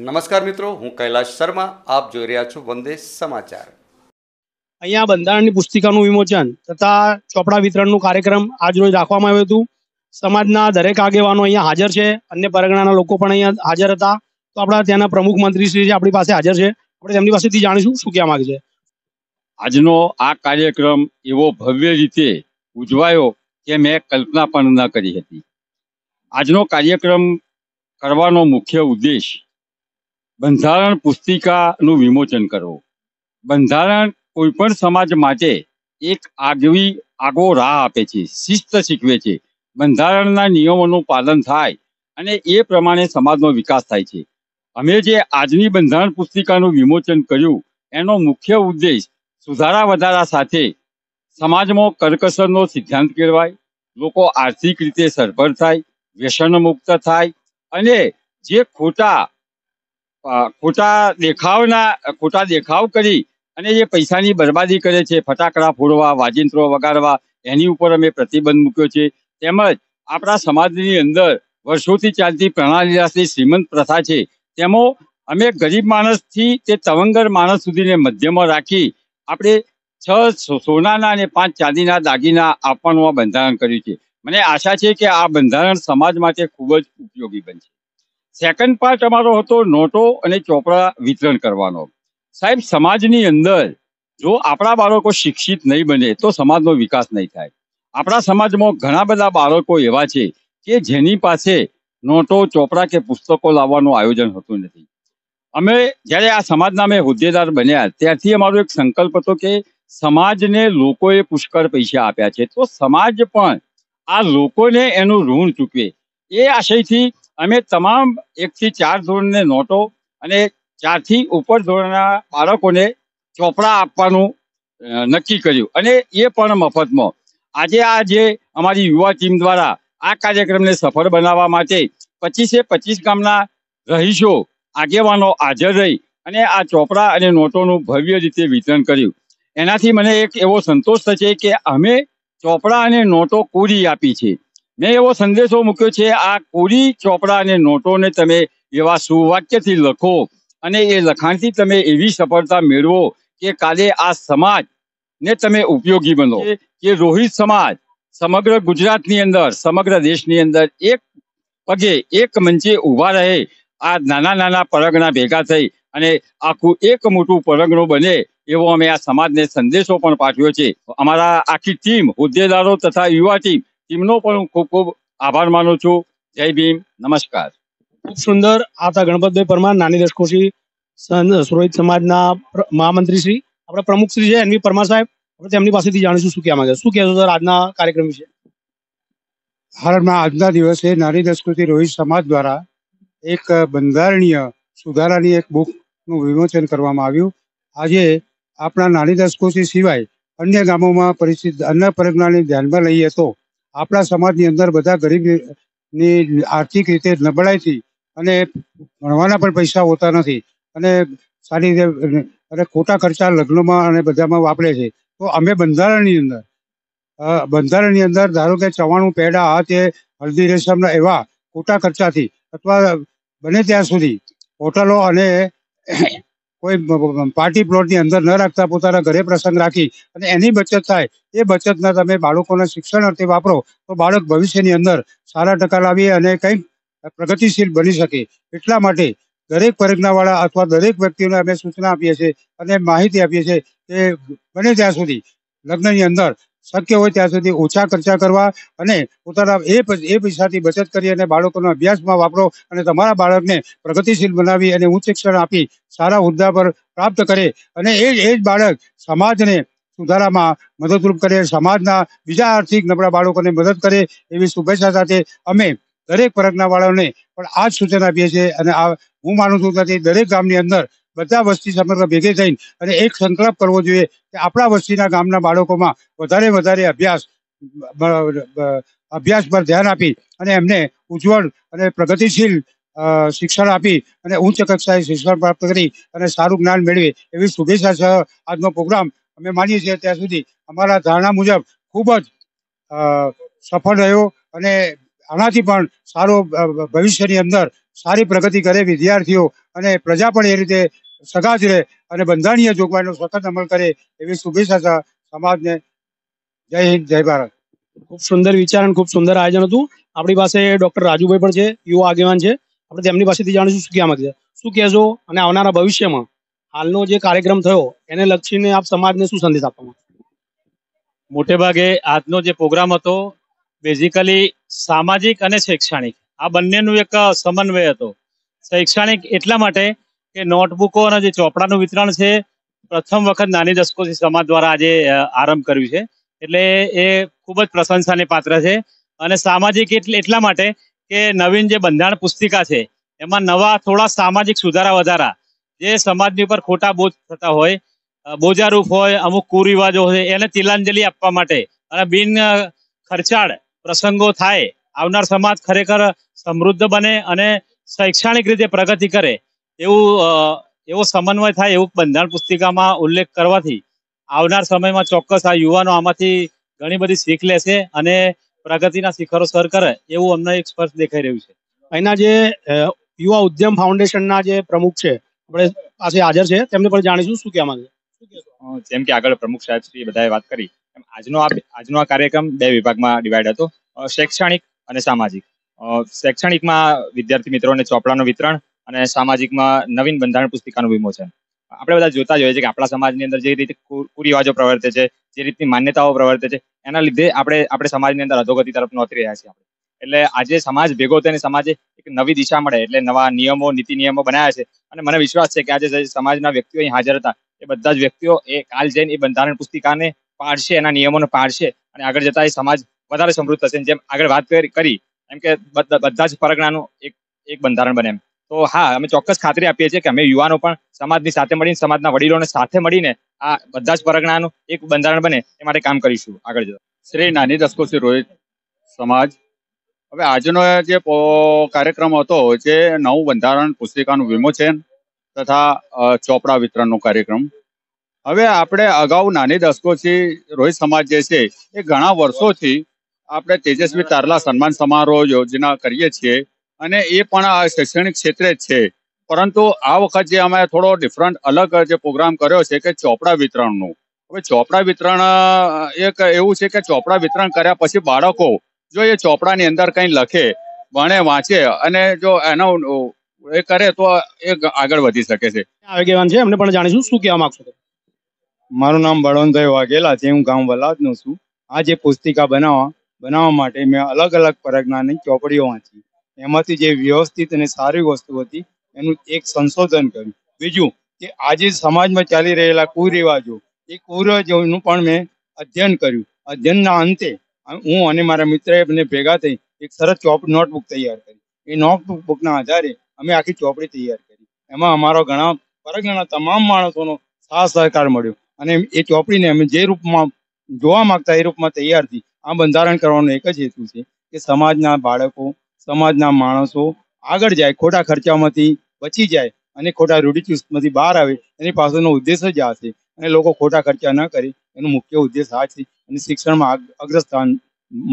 નમસ્કાર મિત્રો હું કૈલાશ શર્મા આપ જોઈ રહ્યા છો વંદે સમાચાર અહીંયા બંધારણની પુસ્તિકાનું વિમોચન તથા ચોપડા વિતરણનું કાર્યક્રમ આજરોજ રાખવામાં આવ્યો હતું સમાજના દરેક આગેવાનો અહીંયા હાજર છે અન્ય પરગણાના લોકો પણ અહીંયા હાજર હતા તો આપણા ત્યાંના પ્રમુખ મંત્રી શ્રી આપણી પાસે હાજર છે આપણે તેમની પાસેથી જાણીશું શું કહેવા માંગે છે આજનો આ કાર્યક્રમ એવો ભવ્ય રીતે ઉજવાયો કે મેં કલ્પના પણ ન કરી હતી આજનો કાર્યક્રમ કરવાનો મુખ્ય ઉદ્દેશ બંધારણ પુસ્તિકાનું વિમોચન કરવું બંધારણ કોઈપણ સમાજ માટે એક આગવી આગો રાહ આપે છે શિસ્ત શીખવે છે બંધારણના નિયમોનું પાલન થાય અને એ પ્રમાણે સમાજનો વિકાસ થાય છે અમે જે આજની બંધારણ પુસ્તિકાનું વિમોચન કર્યું એનો મુખ્ય ઉદ્દેશ સુધારા વધારા સાથે સમાજમાં કરકસરનો સિદ્ધાંત કેળવાય લોકો આર્થિક રીતે સરભર થાય વ્યસન થાય અને જે ખોટા ખોટા દેખાવના ખોટા દેખાવ કરી અને જે પૈસાની બરબાદી કરે છે ફટાકડા ફોડવા વાજિંત્રો વગાડવા એની ઉપર અમે પ્રતિબંધ મૂક્યો છે તેમજ આપણા સમાજની અંદર વર્ષોથી ચાલતી પ્રણાલીરાસની શ્રીમંત પ્રથા છે તેમાં અમે ગરીબ માણસથી તે તવંગર માણસ સુધીને મધ્યમાં રાખી આપણે છ સોનાના અને પાંચ ચાંદીના દાગીના આપવાનું આ બંધારણ કર્યું છે મને આશા છે કે આ બંધારણ સમાજ માટે ખૂબ જ ઉપયોગી બનશે સેકન્ડ પાર્ટ અમારો હતો નોટો અને ચોપડા વિતરણ કરવાનો સાહેબ સમાજની અંદર જો આપણા બાળકો શિક્ષિત નહીં બને તો સમાજનો વિકાસ નહીં થાય આપણા સમાજમાં ઘણા બધા બાળકો એવા છે કે જેની પાસે નોટો ચોપડા કે પુસ્તકો લાવવાનું આયોજન હોતું નથી અમે જ્યારે આ સમાજના અમે હોદ્દેદાર બન્યા ત્યારથી અમારો એક સંકલ્પ હતો કે સમાજને લોકોએ પુષ્કળ પૈસા આપ્યા છે તો સમાજ પણ આ લોકોને એનું ઋણ ચૂકવે એ આશયથી અમે તમામ એકથી ચાર ધોરણને નોટો અને ચારથી ઉપર ધોરણના બાળકોને ચોપડા આપવાનું નક્કી કર્યું અને એ પણ મફતમાં આજે આ જે અમારી યુવા ટીમ દ્વારા આ કાર્યક્રમને સફળ બનાવવા માટે પચીસે પચીસ ગામના રહીશો આગેવાનો હાજર રહી અને આ ચોપડા અને નોટોનું ભવ્ય રીતે વિતરણ કર્યું એનાથી મને એક એવો સંતોષ થશે કે અમે ચોપડા અને નોટો કુરી આપી છે મેં એવો સંદેશો મૂક્યો છે આ કુરી ચોપડા અને નોટોને તમે એવા સુવાક્યથી લખો અને એ લખાણથી તમે એવી સફળતા મેળવો કે કાલે આ સમાજ ને તમે ઉપયોગી બનો કે રોહિત સમાજ સમગ્ર ગુજરાતની અંદર સમગ્ર દેશની અંદર એક પગે એક મંચે ઊભા રહે આ નાના નાના પરગણા ભેગા થઈ અને આખું એક મોટું પરગણું બને એવો અમે આ સમાજને સંદેશો પણ પાઠવ્યો છે અમારા આખી ટીમ હોદ્દેદારો તથા યુવા ટીમ ટીમનો પણ હું ખૂબ ખૂબ આભાર માનું છું જય ભીમ નમસ્કાર ખૂબ સુંદર આ હતા ગણપતભાઈ પરમાર નાની દસકોશી સુરોહિત સમાજના મહામંત્રી શ્રી આપણા પ્રમુખ શ્રી છે એનવી પરમાર સાહેબ આપણે તેમની પાસેથી જાણીશું શું કહેવા માંગે શું કહેશો સર આજના કાર્યક્રમ વિશે હાલમાં આજના દિવસે નાની દસકૃતિ રોહિત સમાજ દ્વારા એક બંધારણીય સુધારાની એક બુકનું વિમોચન કરવામાં આવ્યું આજે આપણા નાની દસકોથી સિવાય અન્ય ગામોમાં પરિસ્થિતિ અન્ય પ્રજ્ઞાને ધ્યાનમાં લઈએ તો આપણા સમાજની અંદર બધા ગરીબની આર્થિક રીતે નબળાઈથી અને ભણવાના પણ પૈસા હોતા નથી અને સારી રીતે અને ખોટા ખર્ચા લગ્નમાં અને બધામાં વાપરે છે તો અમે બંધારણની અંદર બંધારણની અંદર ધારો કે ચવાણું પેડા આ તે હલ્દી રેશમના એવા ખોટા ખર્ચાથી અથવા બને ત્યાં સુધી હોટલો અને કોઈ પાર્ટી પ્લોટની અંદર ન રાખતા પોતાના ઘરે પ્રસંગ રાખી અને એની બચત થાય એ બચતના તમે બાળકોના શિક્ષણ અર્થે વાપરો તો બાળક ભવિષ્યની અંદર સારા ટકા લાવી અને કંઈક પ્રગતિશીલ બની શકે એટલા માટે દરેક પરિજ્ઞાવાળા અથવા દરેક વ્યક્તિઓને અમે સૂચના આપીએ છીએ અને માહિતી આપીએ છીએ કે બને ત્યાં સુધી લગ્નની અંદર શક્ય હોય ત્યાં સુધી ઓછા ખર્ચા કરવા અને પોતાના એ એ પૈસાથી બચત કરી અને બાળકોના અભ્યાસમાં વાપરો અને તમારા બાળકને પ્રગતિશીલ બનાવી અને ઉચ્ચ શિક્ષણ આપી સારા હોદ્દા પર પ્રાપ્ત કરે અને એ એ જ બાળક સમાજને સુધારામાં મદદરૂપ કરે સમાજના બીજા આર્થિક નબળા બાળકોને મદદ કરે એવી શુભેચ્છા સાથે અમે દરેક વર્ગના બાળકોને પણ આ જ સૂચન આપીએ છીએ અને આ હું માનું છું કે દરેક ગામની અંદર બધા વસ્તી સમગ્ર ભેગે થઈને અને એક સંકલ્પ કરવો જોઈએ કે આપણા વસ્તીના ગામના બાળકોમાં વધારે વધારે અભ્યાસ અભ્યાસ પર ધ્યાન આપી અને એમને ઉજ્જવળ અને પ્રગતિશીલ શિક્ષણ આપી અને ઉચ્ચ કક્ષાએ શિક્ષણ પ્રાપ્ત કરી અને સારું જ્ઞાન મેળવે એવી શુભેચ્છા સહ આજનો પ્રોગ્રામ અમે માનીએ છીએ ત્યાં સુધી અમારા ધારણા મુજબ ખૂબ જ સફળ રહ્યો અને આનાથી પણ સારો ભવિષ્યની અંદર સારી પ્રગતિ કરે વિદ્યાર્થીઓ અને પ્રજા પણ એ રીતે સગા જ રહે અને બંધારણીય જોગવાઈનો સતત અમલ કરે એવી શુભેચ્છા સમાજને જય હિન્દ જય ભારત ખૂબ સુંદર વિચાર અને ખૂબ સુંદર આયોજન હતું આપણી પાસે ડોક્ટર રાજુભાઈ પણ છે યુવા આગેવાન છે આપણે તેમની પાસેથી જાણીશું શું કહેવા માંગે શું કહેશો અને આવનારા ભવિષ્યમાં હાલનો જે કાર્યક્રમ થયો એને લક્ષીને આપ સમાજને શું સંદેશ આપવામાં મોટે ભાગે આજનો જે પ્રોગ્રામ હતો બેઝિકલી સામાજિક અને શૈક્ષણિક આ બંનેનું એક સમન્વય હતો શૈક્ષણિક એટલા માટે કે નોટબુકો અને જે ચોપડાનું વિતરણ છે પ્રથમ વખત નાની દસકોથી સમાજ દ્વારા આજે આરંભ કર્યું છે એટલે એ ખૂબ જ પ્રશંસાને પાત્ર છે અને સામાજિક એટલે એટલા માટે કે નવીન જે બંધારણ પુસ્તિકા છે એમાં નવા થોડા સામાજિક સુધારા વધારા જે સમાજની ઉપર ખોટા બોજ થતા હોય બોજારૂપ હોય અમુક કુરિવાજો હોય એને તિલાંજલિ આપવા માટે અને બિન ખર્ચાળ પ્રસંગો થાય આવનાર સમાજ ખરેખર સમૃદ્ધ બને અને શૈક્ષણિક રીતે પ્રગતિ કરે એવું એવો સમન્વય થાય એવું બંધારણ પુસ્તિકામાં ઉલ્લેખ કરવાથી આવનાર સમયમાં ચોક્કસ આ યુવાનો આમાંથી ઘણી બધી શીખ લેશે અને પ્રગતિના શિખરો સર કરે એવું અમને એક સ્પર્શ દેખાઈ રહ્યું છે અહીંના જે યુવા ઉદ્યમ ફાઉન્ડેશનના જે પ્રમુખ છે આપણે પાસે હાજર છે તેમને પણ જાણીશું શું કહેવા માંગે જેમ કે આગળ પ્રમુખ સાહેબ શ્રી બધાએ વાત કરી આજનો આ આજનો આ કાર્યક્રમ બે વિભાગમાં ડિવાઈડ હતો શૈક્ષણિક અને સામાજિક શૈક્ષણિકમાં વિદ્યાર્થી મિત્રોને ચોપડાનું વિતરણ અને સામાજિકમાં નવીન બંધારણ પુસ્તિકાનો વીમો છે આપણે બધા જોતા જોઈએ છીએ કે આપણા સમાજની અંદર જે રીતે કુરિવાજો પ્રવર્તે છે જે રીતની માન્યતાઓ પ્રવર્તે છે એના લીધે આપણે આપણે સમાજની અંદર અધોગતિ તરફ નોતરી રહ્યા છીએ એટલે આજે સમાજ ભેગો થઈને સમાજે એક નવી દિશા મળે એટલે નવા નિયમો નીતિ નિયમો બનાવ્યા છે અને મને વિશ્વાસ છે કે આજે સમાજના વ્યક્તિઓ અહીં હાજર હતા એ બધા જ વ્યક્તિઓ એ કાલ જઈને એ બંધારણ પુસ્તિકાને પાડશે એના નિયમોને પાડશે અને આગળ જતા એ સમાજ વધારે સમૃદ્ધ થશે જેમ આગળ વાત કરી એમ કે બધા જ પરગણાનું એક એક બંધારણ બને એમ તો હા અમે ચોક્કસ ખાતરી આપીએ છીએ કે અમે યુવાનો પણ સમાજની સાથે મળીને સમાજના વડીલોને સાથે મળીને આ બધા જ પરગણાનું એક બંધારણ બને એ માટે કામ કરીશું આગળ જતા શ્રી નાની દસકોશી રોહિત સમાજ હવે આજનો જે કાર્યક્રમ હતો જે નવું બંધારણ પુસ્તિકાનું વિમોચન તથા ચોપડા વિતરણનો કાર્યક્રમ હવે આપણે અગાઉ નાની દસકોથી રોહિત સમાજ જે છે એ ઘણા વર્ષોથી આપણે તેજસ્વી તારલા સન્માન સમારોહ યોજના કરીએ છીએ અને એ પણ આ શૈક્ષણિક ક્ષેત્રે જ છે પરંતુ આ વખત જે અમે થોડો ડિફરન્ટ અલગ જે પ્રોગ્રામ કર્યો છે કે ચોપડા વિતરણનું હવે ચોપડા વિતરણ એક એવું છે કે ચોપડા વિતરણ કર્યા પછી બાળકો જો એ ચોપડાની અંદર કંઈ લખે ભણે વાંચે અને જો એનો એ કરે તો એ આગળ વધી શકે છે આગેવાન છે એમને પણ જાણીશું શું કહેવા માંગશો મારું નામ બળવંતભાઈ વાઘેલા છે હું ગામ વલાદનો છું આ જે પુસ્તિકા બનાવવા બનાવવા માટે મેં અલગ અલગ પ્રજ્ઞાની ચોપડીઓ વાંચી એમાંથી જે વ્યવસ્થિત અને સારી વસ્તુ હતી એનું એક સંશોધન કર્યું બીજું કે આજે સમાજમાં ચાલી રહેલા કુરિવાજો એ કુરિવાજોનું પણ મેં અધ્યયન કર્યું અધ્યયનના અંતે હું અને મારા મિત્રએ બંને ભેગા થઈ એક સરસ ચોપડી નોટબુક તૈયાર કરી એ નોટબુકના આધારે અમે આખી ચોપડી તૈયાર કરી એમાં અમારો ઘણા પરગણાના તમામ માણસોનો સાથ સહકાર મળ્યો અને એ ચોપડીને અમે જે રૂપમાં જોવા માંગતા એ રૂપમાં તૈયાર થઈ આ બંધારણ કરવાનો એક જ હેતુ છે કે સમાજના બાળકો સમાજના માણસો આગળ જાય ખોટા ખર્ચામાંથી બચી જાય અને ખોટા રૂઢિચુસ્તમાંથી બહાર આવે એની પાસેનો ઉદ્દેશ જ આ છે અને લોકો ખોટા ખર્ચા ન કરે એનો મુખ્ય ઉદ્દેશ આ છે અને શિક્ષણમાં અગ્રસ્થાન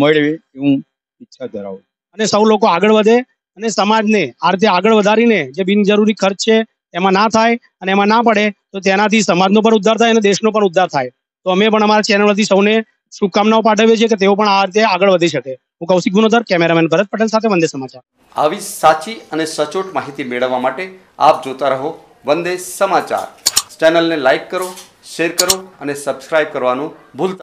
મેળવે એવું ઈચ્છા ધરાવું અને સૌ લોકો આગળ વધે અને સમાજને આ રીતે આગળ વધારીને જે બિનજરૂરી ખર્ચ છે એમાં ના થાય અને એમાં ના પડે તો તેનાથી સમાજનો પણ ઉદ્ધાર થાય અને દેશનો પણ ઉદ્ધાર થાય તો અમે પણ અમારા ચેનલમાંથી સૌને શુભકામનાઓ પાઠવીએ છીએ કે તેઓ પણ આ રીતે આગળ વધી શકે હું કૌશિક ગુનોદર કેમેરામેન ભરત પટેલ સાથે વંદે સમાચાર આવી સાચી અને સચોટ માહિતી મેળવવા માટે આપ જોતા રહો વંદે સમાચાર ચેનલને લાઇક કરો શેર કરો અને સબસ્ક્રાઇબ કરવાનું ભૂલતા